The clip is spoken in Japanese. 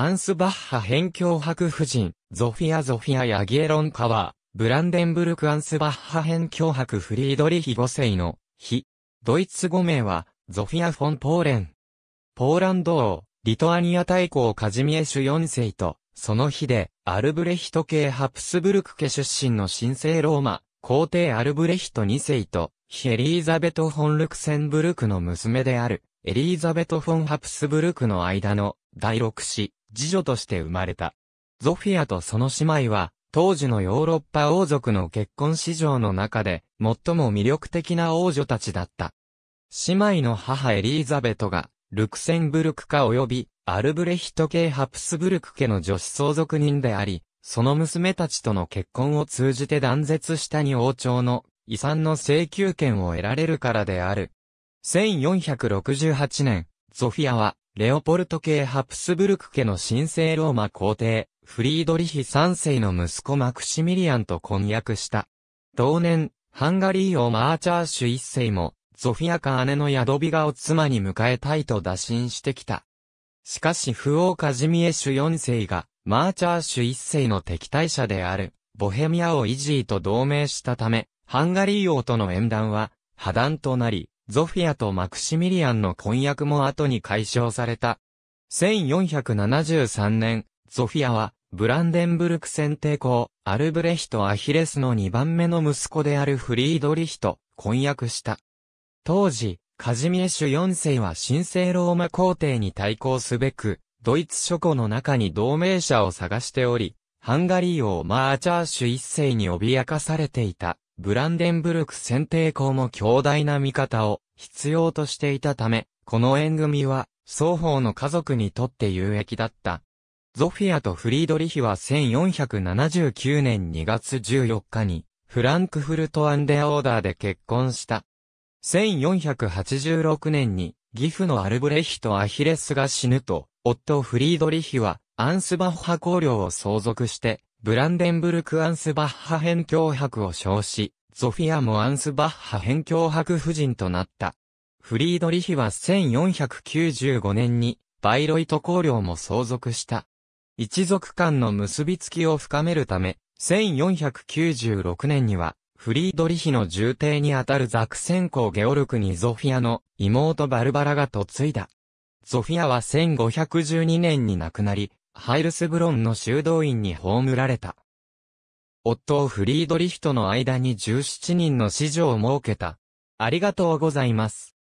アンスバッハ辺境白夫人、ゾフィア・ゾフィア・ヤギエロンカワー、ブランデンブルク・アンスバッハ辺境白フリードリヒ5世の、日。ドイツ語名は、ゾフィア・フォン・ポーレン。ポーランド王、リトアニア大公カジミエシュ4世と、その日で、アルブレヒト系ハプスブルク家出身の神聖ローマ、皇帝アルブレヒト2世と、エリーザベト・フォン・ルクセンブルクの娘である、エリーザベト・フォン・ハプスブルクの間の第六子、次女として生まれた。ゾフィアとその姉妹は、当時のヨーロッパ王族の結婚市場の中で、最も魅力的な王女たちだった。姉妹の母エリーザベトが、ルクセンブルク家及び、アルブレヒト系ハプスブルク家の女子相続人であり、その娘たちとの結婚を通じて断絶したに王朝の遺産の請求権を得られるからである。1468年、ゾフィアはレオポルト系ハプスブルク家の神聖ローマ皇帝、フリードリヒ3世の息子マクシミリアンと婚約した。同年、ハンガリー王マーチャーシュ1世も、ゾフィアカ姉のヤドビガを妻に迎えたいと打診してきた。しかし不王カジミエシュ4世が、マーチャーシュ1世の敵対者である、ボヘミア王イジーと同盟したため、ハンガリー王との縁談は、破談となり、ゾフィアとマクシミリアンの婚約も後に解消された。1473年、ゾフィアは、ブランデンブルク選帝公、アルブレヒト・アヒレスの2番目の息子であるフリードリヒと婚約した。当時、カジミエシュ4世は神聖ローマ皇帝に対抗すべく、ドイツ諸侯の中に同盟者を探しており、ハンガリー王マーチャーシュ1世に脅かされていた。ブランデンブルク選定校も強大な味方を必要としていたため、この縁組は双方の家族にとって有益だった。ゾフィアとフリードリヒは1479年2月14日にフランクフルトアンデアオーダーで結婚した。1486年に義父のアルブレヒとアヒレスが死ぬと、夫フリードリヒはアンスバッハ公領を相続して、ブランデンブルクアンスバッハ辺境博を称し、ソフィアもアンスバッハ辺境伯夫人となった。フリードリヒは1495年にバイロイト公領も相続した。一族間の結びつきを深めるため、1496年にはフリードリヒの重帝にあたるザクセン公ゲオルクにゾフィアの妹バルバラが嫁いだ。ゾフィアは1512年に亡くなり、ハイルスブロンの修道院に葬られた。夫をフリードリヒトの間に17人の子女を設けた。ありがとうございます。